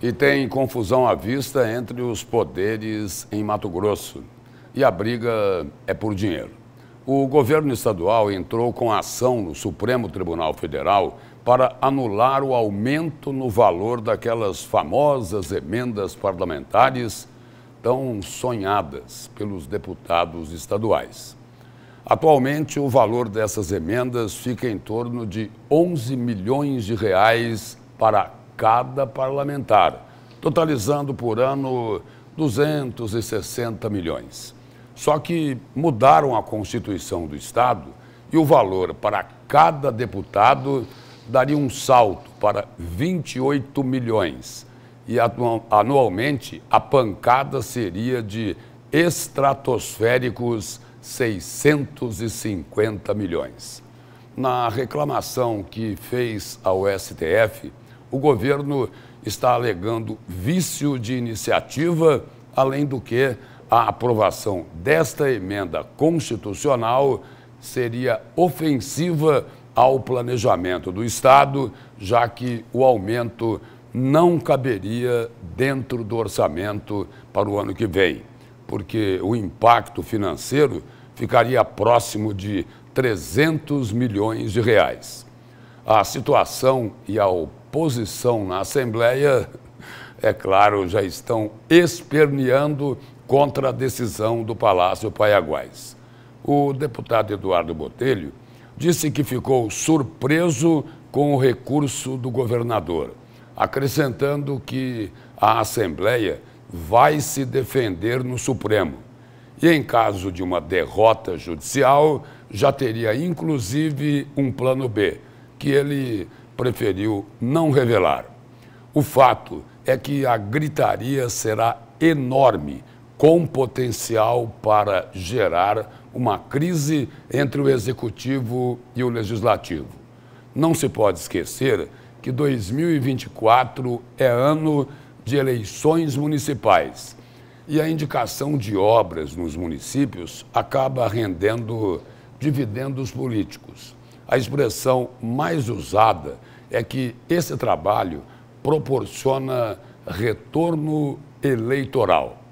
E tem confusão à vista entre os poderes em Mato Grosso. E a briga é por dinheiro. O governo estadual entrou com ação no Supremo Tribunal Federal para anular o aumento no valor daquelas famosas emendas parlamentares tão sonhadas pelos deputados estaduais. Atualmente, o valor dessas emendas fica em torno de 11 milhões de reais para cada parlamentar, totalizando por ano 260 milhões. Só que mudaram a Constituição do Estado e o valor para cada deputado daria um salto para 28 milhões. E anualmente a pancada seria de estratosféricos 650 milhões. Na reclamação que fez ao STF, o governo está alegando vício de iniciativa, além do que a aprovação desta emenda constitucional seria ofensiva ao planejamento do Estado, já que o aumento não caberia dentro do orçamento para o ano que vem, porque o impacto financeiro ficaria próximo de 300 milhões de reais. A situação e oposição posição na Assembleia, é claro, já estão esperneando contra a decisão do Palácio Paiaguás. O deputado Eduardo Botelho disse que ficou surpreso com o recurso do governador, acrescentando que a Assembleia vai se defender no Supremo. E em caso de uma derrota judicial, já teria inclusive um plano B, que ele preferiu não revelar. O fato é que a gritaria será enorme, com potencial para gerar uma crise entre o executivo e o legislativo. Não se pode esquecer que 2024 é ano de eleições municipais e a indicação de obras nos municípios acaba rendendo dividendos políticos. A expressão mais usada é que esse trabalho proporciona retorno eleitoral.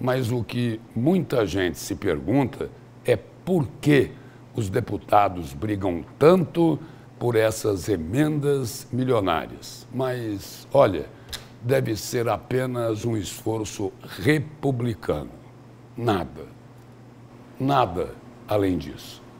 Mas o que muita gente se pergunta é por que os deputados brigam tanto por essas emendas milionárias. Mas, olha, deve ser apenas um esforço republicano. Nada. Nada além disso.